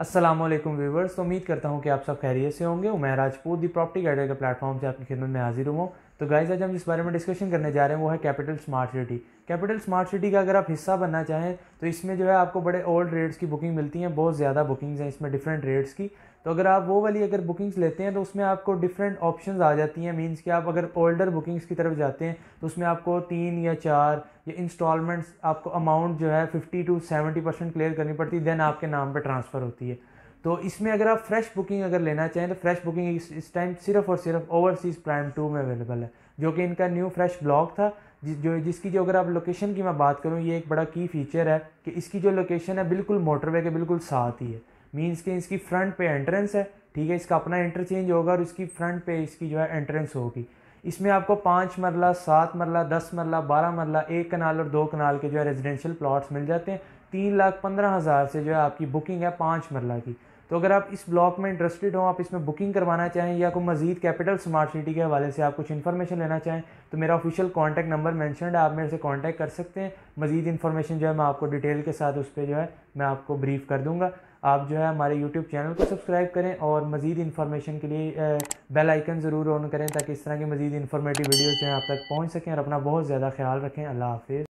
Aslam viewers उम्मीद करता हूँ कि आप सब खैरियत से होंगे मैं राजपूत दी प्रॉपर्टी गाइडर के प्लेटफॉर्म से आपकी खिदमत में हाजिर हूँ तो गाइज आज हम जिस बारे में डिस्कशन करने जा रहे हैं वो है capital smart city capital smart city का अगर आप हिस्सा बनना चाहें तो इसमें जो है आपको बड़े ओल्ड रेट्स की बुकिंग मिलती हैं बहुत ज़्यादा बुकिंग्स हैं इसमें डिफरेंट रेट्स की तो अगर आप वो वाली अगर बुकिंग्स लेते हैं तो उसमें आपको डिफरेंट ऑप्शंस आ जाती हैं मींस कि आप अगर ओल्डर बुकिंग्स की तरफ जाते हैं तो उसमें आपको तीन या चार या इंस्टॉलमेंट्स आपको अमाउंट जो है fifty to seventy percent clear करनी पड़ती है देन आपके नाम पर ट्रांसफ़र होती है तो इसमें अगर आप फ्रेश बुकिंग अगर लेना चाहें तो फ्रेश बुकिंग इस टाइम सिर्फ और सिर्फ ओवरसीज़ प्राइम टू में अवेलेबल है जो कि इनका न्यू फ्रेश ब्लॉग था जिस जो जिसकी जो अगर आप लोकेशन की मैं बात करूँ ये एक बड़ा की फीचर है कि इसकी जो लोकेशन है बिल्कुल मोटरवे के बिल्कुल साथ ही है मीन्स कि इसकी फ्रंट पे एंट्रेंस है ठीक है इसका अपना इंटरचेंज होगा और इसकी फ्रंट पे इसकी जो है एंट्रेंस होगी इसमें आपको पाँच मरला सात मरला दस मरला बारह मरला एक कनाल और दो कनाल के जो है रेजिडेंशियल प्लाट्स मिल जाते हैं तीन लाख पंद्रह हज़ार से जो है आपकी बुकिंग है पाँच मरला की तो अगर आप इस ब्लॉक में इंटरेस्टेड हो आप इसमें बुकिंग करवाना चाहें या कोई मजीद कैपिटल स्मार्ट सिटी के हवाले से आप कुछ इन्फॉर्मेशन लेना चाहें तो मेरा ऑफिशियल कॉन्टैक्ट नंबर मैंशनड है आप मेरे से कॉन्टैक्ट कर सकते हैं मजीद इन्फॉर्मेशन जो है मैं आपको डिटेल के साथ उस पर जो है मैं आपको ब्रीफ कर दूँगा आप जो है हमारे यूट्यूब चैनल को सब्सक्राइब करें और मजीद इन्फॉर्मेशन के लिए बेल आइकन ज़रूर ऑन करें ताकि इस तरह की मजीद इन्फॉर्मेटिव वीडियोज़ जो हैं आप तक पहुँच सकें और अपना बहुत ज़्यादा ख्याल रखें अल्लाह हाफिज़